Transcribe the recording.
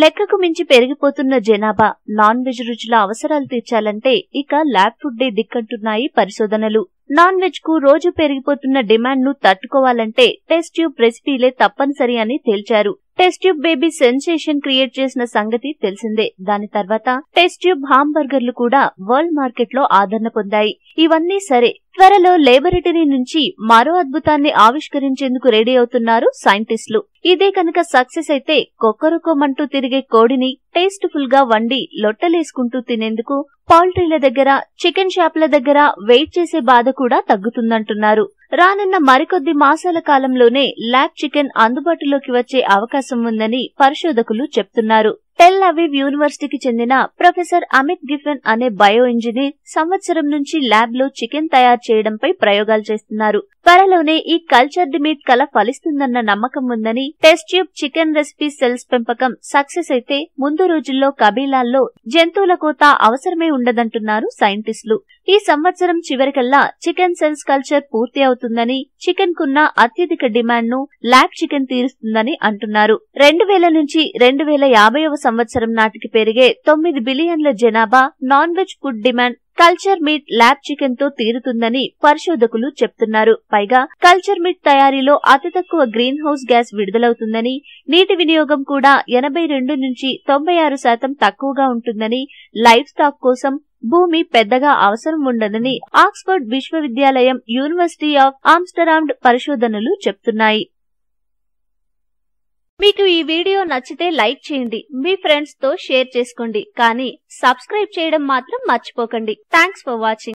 లెక్కకు మించి పెరిగిపోతున్న జనాభా నాన్ వెజ్ రుచుల అవసరాలు తీర్చాలంటే ఇక ల్యాబ్ ఫుడ్డే దిక్కంటున్నాయి పరిశోధనలు నాన్ వెజ్ కు రోజు పెరిగిపోతున్న డిమాండ్ ను తట్టుకోవాలంటే టెస్ట్ ట్యూబ్ రెసిపీలే తప్పనిసరి అని తేల్చారు test tube baby sensation create చేసిన సంగతి తెలిసిందే దాని తర్వాత టెస్ట్ ట్యూబ్ హాంబర్గర్లు కూడా వరల్డ్ మార్కెట్ లో ఆదరణ పొందాయి ఇవన్నీ సరే త్వరలో లేబొరేటరీ నుంచి మరో అద్భుతాన్ని ఆవిష్కరించేందుకు రెడీ అవుతున్నారు సైంటిస్టులు ఇదే కనుక సక్సెస్ అయితే కొక్కరుకోమంటూ తిరిగే కోడిని టేస్ట్ ఫుల్ గా వండి లొట్టలేసుకుంటూ తినేందుకు పౌల్ట్రీల దగ్గర చికెన్ షాప్ల దగ్గర వెయిట్ చేసే బాధ కూడా తగ్గుతుందంటున్నారు రానున్న మరికొద్ది మాసాల కాలంలోనే ల్యాబ్ చికెన్ అందుబాటులోకి వచ్చే అవకాశం ఉందని పరిశోధకులు చెప్తున్నారు టెల్ అవీవ్ యూనివర్సిటీకి చెందిన ప్రొఫెసర్ అమిత్ గిఫెన్ అనే బయో ఇంజనీర్ సంవత్సరం నుంచి ల్యాబ్ లో చికెన్ తయారు చేయడంపై ప్రయోగాలు చేస్తున్నారు త్వరలోనే ఈ కల్చర్ మీట్ కల ఫలిస్తుందన్న నమ్మకం ఉందని test tube chicken recipe cells పెంపకం సక్సెస్ అయితే ముందు రోజుల్లో కబీలాల్లో జంతువుల కోత అవసరమే ఉండదంటున్నారు సైంటిస్టులు ఈ సంవత్సరం చివరికల్లా చికెన్ సెల్స్ కల్చర్ పూర్తి అవుతుందని చికెన్ కున్న అత్యధిక డిమాండ్ ను ల్యాబ్ చికెన్ తీరుస్తుందని అంటున్నారు రెండు వేల నుంచి రెండు వేల సంవత్సరం నాటికి పెరిగే తొమ్మిది బిలియన్ల జనాభా non veg food demand culture meat lab chicken తో తీరుతుందని పరిశోధకులు చెప్తున్నారు పైగా కల్చర్ మీట్ తయారీలో అతి తక్కువ గ్రీన్ హౌస్ గ్యాస్ విడుదలవుతుందని నీటి వినియోగం కూడా ఎనభై రెండు నుంచి తొంభై ఆరు శాతం తక్కువగా ఉంటుందని లైఫ్ స్టాక్ కోసం భూమి పెద్దగా అవసరం ఉండదని ఆక్స్ఫర్డ్ విశ్వవిద్యాలయం యూనివర్సిటీ ఆఫ్ ఆమ్స్టర్డామ్ పరిశోధనలు చెప్తున్నాయి మీకు ఈ వీడియో నచ్చితే లైక్ చేయండి మీ ఫ్రెండ్స్ తో షేర్ చేసుకోండి కానీ సబ్స్క్రైబ్ చేయడం మాత్రం మర్చిపోకండి థ్యాంక్స్ ఫర్ వాచింగ్